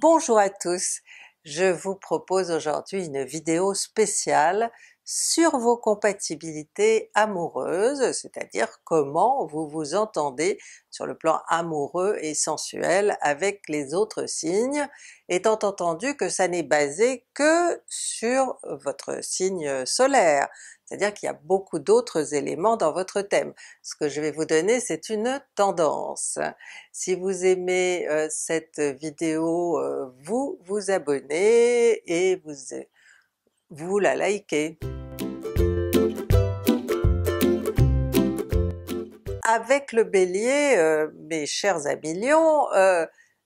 Bonjour à tous, je vous propose aujourd'hui une vidéo spéciale sur vos compatibilités amoureuses, c'est-à-dire comment vous vous entendez sur le plan amoureux et sensuel avec les autres signes, étant entendu que ça n'est basé que sur votre signe solaire, c'est-à-dire qu'il y a beaucoup d'autres éléments dans votre thème. Ce que je vais vous donner c'est une tendance. Si vous aimez euh, cette vidéo, euh, vous vous abonnez et vous, euh, vous la likez. Avec le Bélier, mes chers amis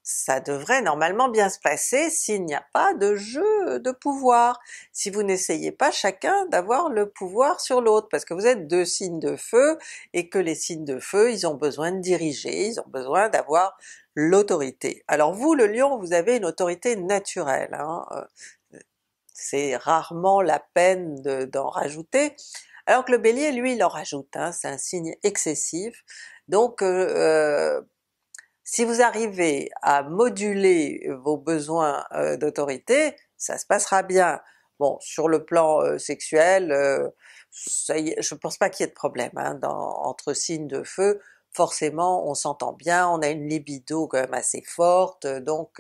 ça devrait normalement bien se passer s'il n'y a pas de jeu de pouvoir, si vous n'essayez pas chacun d'avoir le pouvoir sur l'autre, parce que vous êtes deux signes de feu et que les signes de feu ils ont besoin de diriger, ils ont besoin d'avoir l'autorité. Alors vous le lion vous avez une autorité naturelle, hein, euh, c'est rarement la peine d'en rajouter, alors que le Bélier, lui, il en rajoute, hein, c'est un signe excessif, donc euh, euh, si vous arrivez à moduler vos besoins euh, d'autorité, ça se passera bien. Bon, sur le plan euh, sexuel, je euh, ça je pense pas qu'il y ait de problème hein, entre signes de feu, forcément on s'entend bien, on a une libido quand même assez forte, donc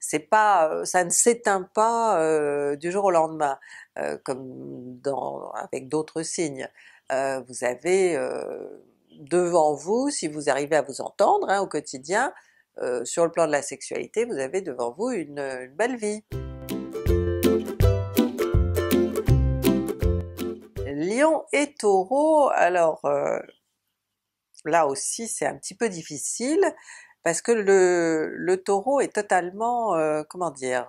c'est pas, ça ne s'éteint pas du jour au lendemain, comme dans, avec d'autres signes. vous avez devant vous, si vous arrivez à vous entendre hein, au quotidien, euh, sur le plan de la sexualité, vous avez devant vous une, euh, belle vie. Lion et Taureau, alors euh, là aussi c'est un petit peu difficile, parce que le, le Taureau est totalement, comment dire,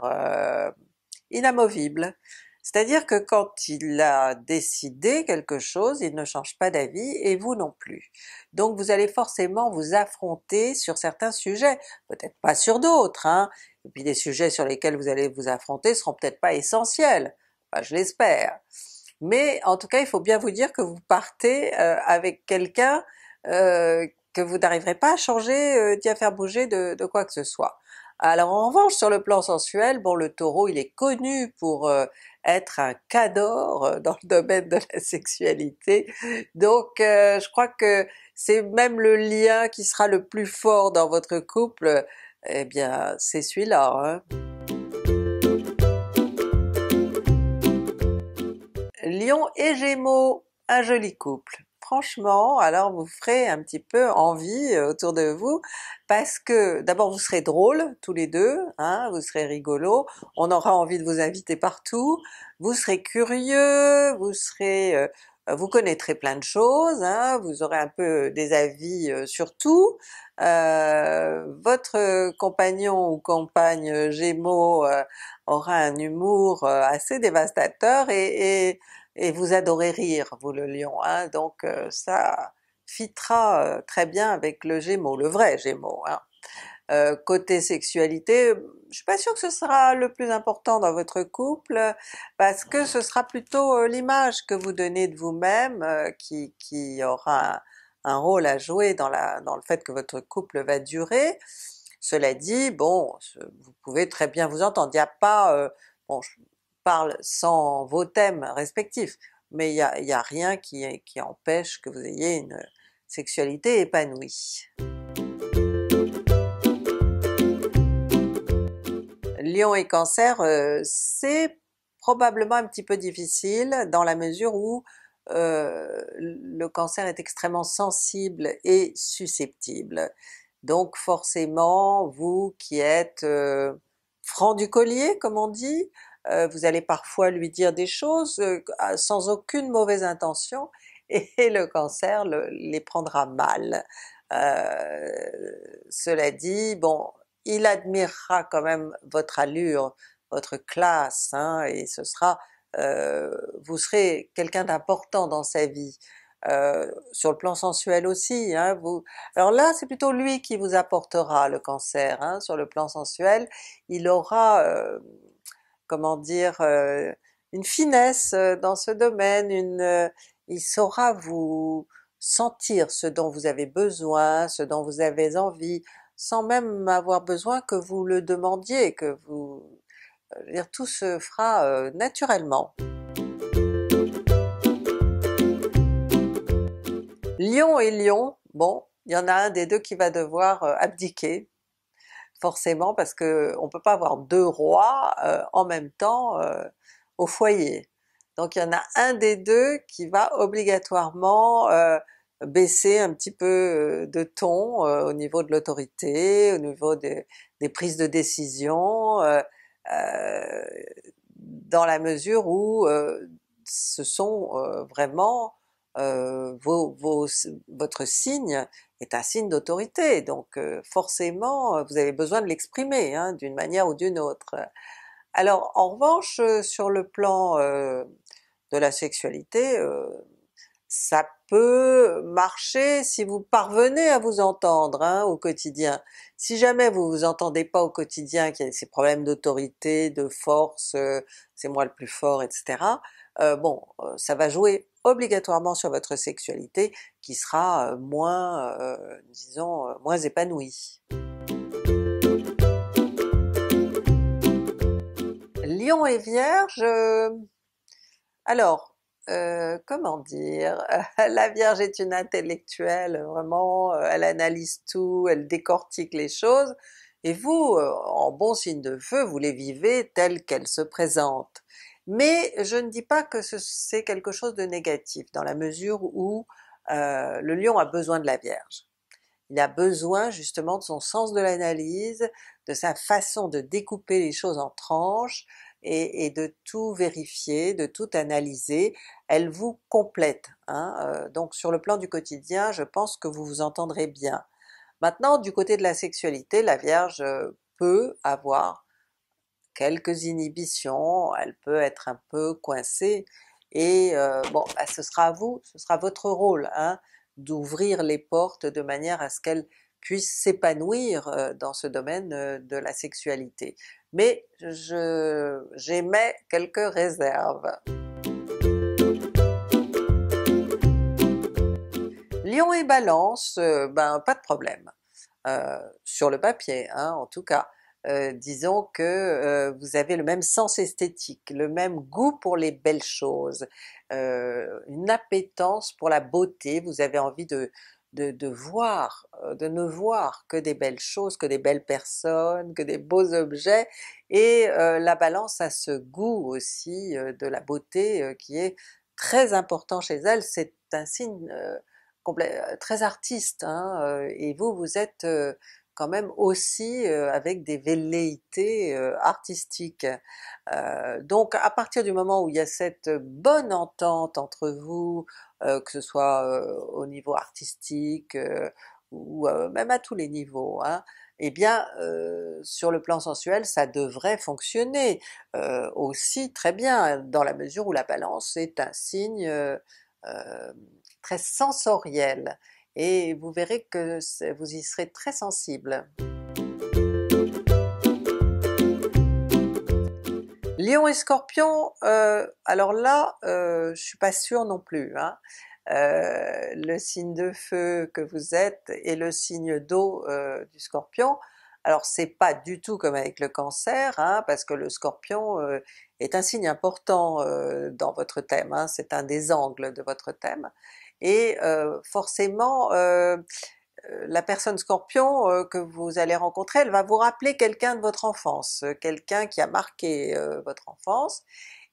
inamovible. C'est-à-dire que quand il a décidé quelque chose, il ne change pas d'avis et vous non plus. Donc vous allez forcément vous affronter sur certains sujets, peut-être pas sur d'autres, hein. et puis des sujets sur lesquels vous allez vous affronter seront peut-être pas essentiels, je l'espère. Mais en tout cas il faut bien vous dire que vous partez euh, avec quelqu'un euh, que vous n'arriverez pas à changer, euh, d'y à faire bouger de, quoi que ce soit. Alors en revanche sur le plan sensuel, bon le Taureau il est connu pour être un cador euh, dans le domaine de la sexualité. Donc euh, je crois que c'est même le lien qui sera le plus fort dans votre couple, eh bien c'est celui-là. Hein? Lion et Gémeaux, un joli couple franchement, alors vous ferez un petit peu envie euh, autour de vous, parce que d'abord vous serez drôles tous les deux, hein, vous serez rigolo, on aura envie de vous inviter partout, vous serez curieux, vous serez... Euh, vous connaîtrez plein de choses, hein, vous aurez un peu des avis euh, sur tout, votre compagnon ou compagne Gémeaux aura un humour assez dévastateur et et vous adorez rire, vous le lion, hein. donc euh, ça fitera euh, très bien avec le Gémeaux, le vrai Gémeaux. Hein. Euh, côté sexualité, je suis pas sûre que ce sera le plus important dans votre couple, parce que ce sera plutôt l'image que vous donnez de vous-même qui, aura un, rôle à jouer dans, la, dans le fait que votre couple va durer. Cela dit, bon, vous pouvez très bien vous entendre, il n'y a pas bon, parle sans vos thèmes respectifs, mais il n'y a, rien qui, empêche que vous ayez une sexualité épanouie. Lion et Cancer, euh, c'est probablement un petit peu difficile dans la mesure où euh, le Cancer est extrêmement sensible et susceptible. Donc forcément, vous qui êtes euh, franc du collier, comme on dit, euh, vous allez parfois lui dire des choses euh, ah, sans aucune mauvaise intention, et le cancer les prendra mal. Euh, cela dit, bon, il admirera quand même votre allure, votre classe, hein, et ce sera, vous serez quelqu'un d'important dans sa vie. Euh, sur le plan sensuel aussi. Hein, vous... Alors là c'est plutôt lui qui vous apportera le cancer, hein, sur le plan sensuel, il aura euh, comment dire, euh, une finesse euh, dans ce domaine, euh, il saura vous sentir ce dont vous avez besoin, ce dont vous avez envie, sans même avoir besoin que vous le demandiez, que vous... dire, tout se fera naturellement. Lion et Lion, bon, il y en a un des deux qui va devoir abdiquer, forcément parce qu'on on peut pas avoir deux rois euh, en même temps euh, au foyer. Donc il y en a un des deux qui va obligatoirement euh, baisser un petit peu de ton au niveau de l'autorité, au niveau des prises de décision, dans la mesure où ce sont vraiment votre signe est un signe d'autorité, donc euh, forcément euh, vous avez besoin de l'exprimer hein, d'une manière ou d'une autre. Alors en revanche euh, sur le plan de la sexualité, ça peut marcher si vous parvenez à vous entendre hein, au quotidien. Si jamais vous vous entendez pas au quotidien, qu'il y a ces problèmes d'autorité, de force, c'est moi le plus fort, etc., euh, bon, euh, ça va jouer obligatoirement sur votre sexualité qui sera euh, moins, disons, moins épanouie. Lion et Vierge, alors comment dire, la Vierge est une intellectuelle, vraiment, elle analyse tout, elle décortique les choses, et vous, en bon signe de feu, vous les vivez telles qu'elles se présentent. Mais je ne dis pas que c'est quelque chose de négatif, dans la mesure où euh, le lion a besoin de la Vierge. Il a besoin justement de son sens de l'analyse, de sa façon de découper les choses en tranches, et, de tout vérifier, de tout analyser, elle vous complète. Hein, euh, donc sur le plan du quotidien, je pense que vous vous entendrez bien. Maintenant du côté de la sexualité, la Vierge euh, peut avoir quelques inhibitions, elle peut être un peu coincée, et euh, bon, bah, ce sera à vous, ce sera votre rôle, hein, d'ouvrir les portes de manière à ce qu'elle puisse s'épanouir euh, dans ce domaine euh, de la sexualité. Mais je j'émets quelques réserves. Lion et Balance, ben pas de problème, sur le papier hein, en tout cas. Euh, disons que euh, vous avez le même sens esthétique, le même goût pour les belles choses, euh, une appétence pour la beauté, vous avez envie de, de, de, voir, de ne voir que des belles choses, que des belles personnes, que des beaux objets, et la balance a ce goût aussi de la beauté qui est très important chez elle, c'est un signe très artiste, hein, et vous, vous êtes quand même aussi euh, avec des velléités euh, artistiques. Euh, donc à partir du moment où il y a cette bonne entente entre vous, que ce soit au niveau artistique ou même à tous les niveaux, hein, eh bien sur le plan sensuel ça devrait fonctionner aussi très bien, dans la mesure où la Balance est un signe très sensoriel et vous verrez que vous y serez très sensible. Lion et Scorpion, euh, alors là je euh, je suis pas sûre non plus. Hein. Euh, le signe de feu que vous êtes et le signe d'eau du Scorpion, alors c'est pas du tout comme avec le Cancer, hein, parce que le Scorpion est un signe important dans votre thème, hein. c'est un des angles de votre thème, et euh, forcément euh, euh, la personne scorpion que vous allez rencontrer, elle va vous rappeler quelqu'un de votre enfance, quelqu'un qui a marqué votre enfance,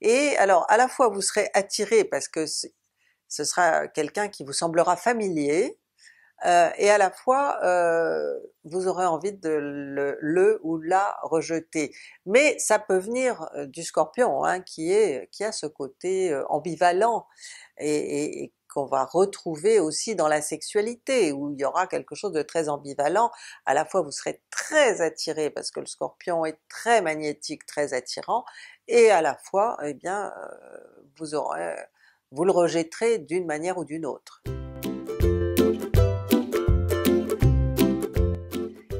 et alors à la fois vous serez attiré parce que ce sera quelqu'un qui vous semblera familier, euh, et à la fois vous aurez envie de le, ou la rejeter. Mais ça peut venir du scorpion hein, qui est qui a ce côté ambivalent et, et qu'on va retrouver aussi dans la sexualité, où il y aura quelque chose de très ambivalent, à la fois vous serez très attiré parce que le Scorpion est très magnétique, très attirant, et à la fois eh bien euh, vous aurez, vous le rejetterez d'une manière ou d'une autre.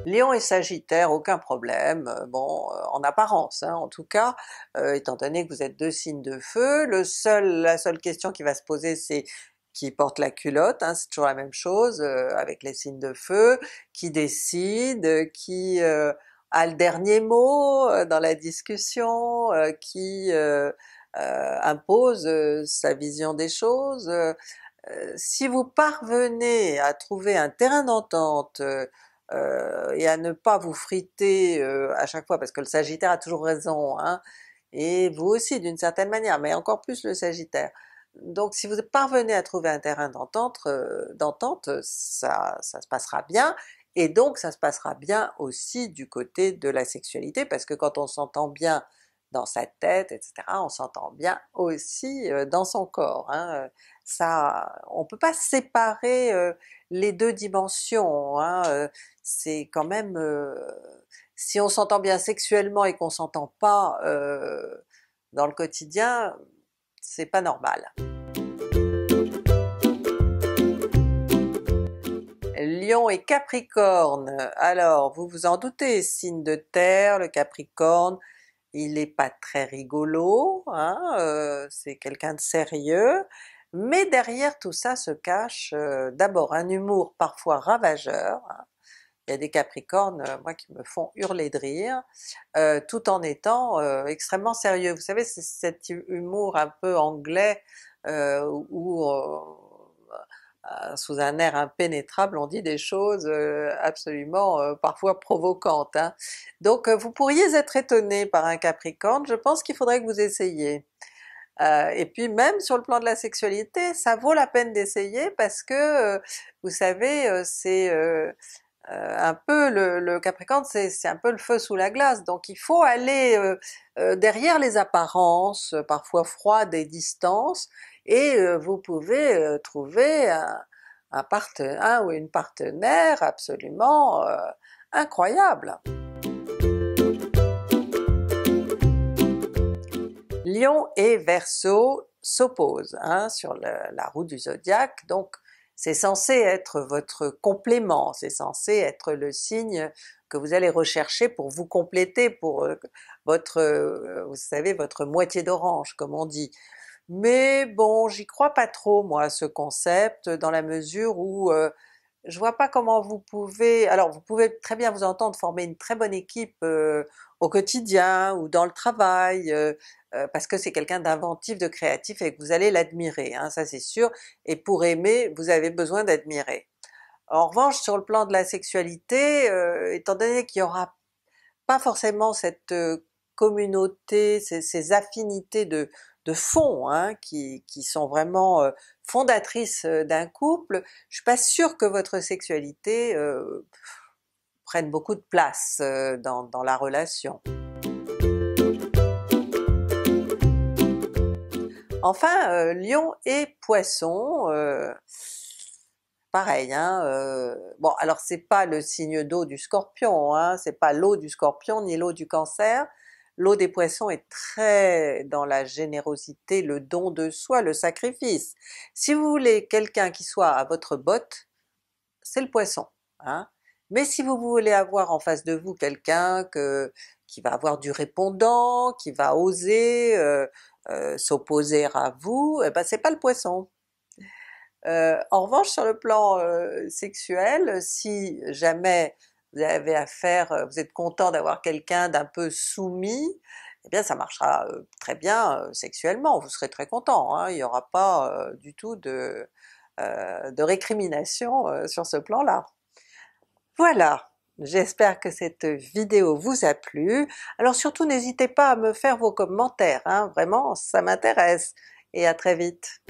Lion et Sagittaire, aucun problème, euh, bon euh, en apparence hein, en tout cas, étant donné que vous êtes deux signes de feu, le seul, la seule question qui va se poser c'est qui porte la culotte, hein, c'est toujours la même chose euh, avec les signes de feu, qui décide, euh, qui euh, a le dernier mot dans la discussion, qui impose sa vision des choses. si vous parvenez à trouver un terrain d'entente et à ne pas vous friter à chaque fois, parce que le Sagittaire a toujours raison, hein, et vous aussi d'une certaine manière, mais encore plus le Sagittaire, donc si vous parvenez à trouver un terrain d'entente, euh, d'entente, ça, ça, se passera bien, et donc ça se passera bien aussi du côté de la sexualité, parce que quand on s'entend bien dans sa tête, etc., on s'entend bien aussi euh, dans son corps. Hein. Ça, on peut pas séparer euh, les deux dimensions, hein. c'est quand même... si on s'entend bien sexuellement et qu'on s'entend pas dans le quotidien, c'est pas normal. Lion et Capricorne. Alors, vous vous en doutez, signe de terre, le Capricorne, il n'est pas très rigolo, hein, euh, c'est quelqu'un de sérieux, mais derrière tout ça se cache euh, d'abord un humour parfois ravageur, hein, il y a des Capricornes, euh, moi, qui me font hurler de rire, euh, tout en étant euh, extrêmement sérieux. Vous savez, c'est cet humour un peu anglais où, sous un air impénétrable, on dit des choses absolument parfois provocantes. Hein. Donc vous pourriez être étonné par un Capricorne, je pense qu'il faudrait que vous essayiez. et puis même sur le plan de la sexualité, ça vaut la peine d'essayer parce que, vous savez, c'est euh, un peu le, Capricorne c'est un peu le feu sous la glace, donc il faut aller euh, euh, derrière les apparences, parfois froides et distances, et vous pouvez trouver un, ou une partenaire absolument incroyable. Lion et Verseau s'opposent hein, sur la roue du zodiaque, donc c'est censé être votre complément, c'est censé être le signe que vous allez rechercher pour vous compléter, pour euh, votre, euh, vous savez, votre moitié d'orange comme on dit. Mais bon, j'y crois pas trop moi à ce concept, dans la mesure où euh, je vois pas comment vous pouvez, alors vous pouvez très bien vous entendre former une très bonne équipe euh, au quotidien ou dans le travail, euh, euh, parce que c'est quelqu'un d'inventif, de créatif et que vous allez l'admirer, hein, ça c'est sûr, et pour aimer vous avez besoin d'admirer. En revanche sur le plan de la sexualité, étant donné qu'il y aura pas forcément cette communauté, ces affinités de, de fond, hein, qui, sont vraiment fondatrices d'un couple, je suis pas sûre que votre sexualité prenne beaucoup de place dans, la relation. Enfin, Lion et Poisson, pareil, hein, bon alors c'est pas le signe d'eau du Scorpion, hein, c'est pas l'eau du Scorpion ni l'eau du Cancer, L'eau des poissons est très dans la générosité, le don de soi, le sacrifice. Si vous voulez quelqu'un qui soit à votre botte, c'est le poisson. Hein? Mais si vous voulez avoir en face de vous quelqu'un qui va avoir du répondant, qui va oser euh, euh, s'opposer à vous, eh ben c'est pas le poisson. Euh, en revanche sur le plan sexuel, si jamais vous avez affaire, euh, vous êtes content d'avoir quelqu'un d'un peu soumis, eh bien ça marchera euh, très bien euh, sexuellement, vous serez très content, hein. il n'y aura pas du tout de, de récrimination sur ce plan-là. Voilà! J'espère que cette vidéo vous a plu. Alors surtout n'hésitez pas à me faire vos commentaires, hein. vraiment ça m'intéresse, et à très vite!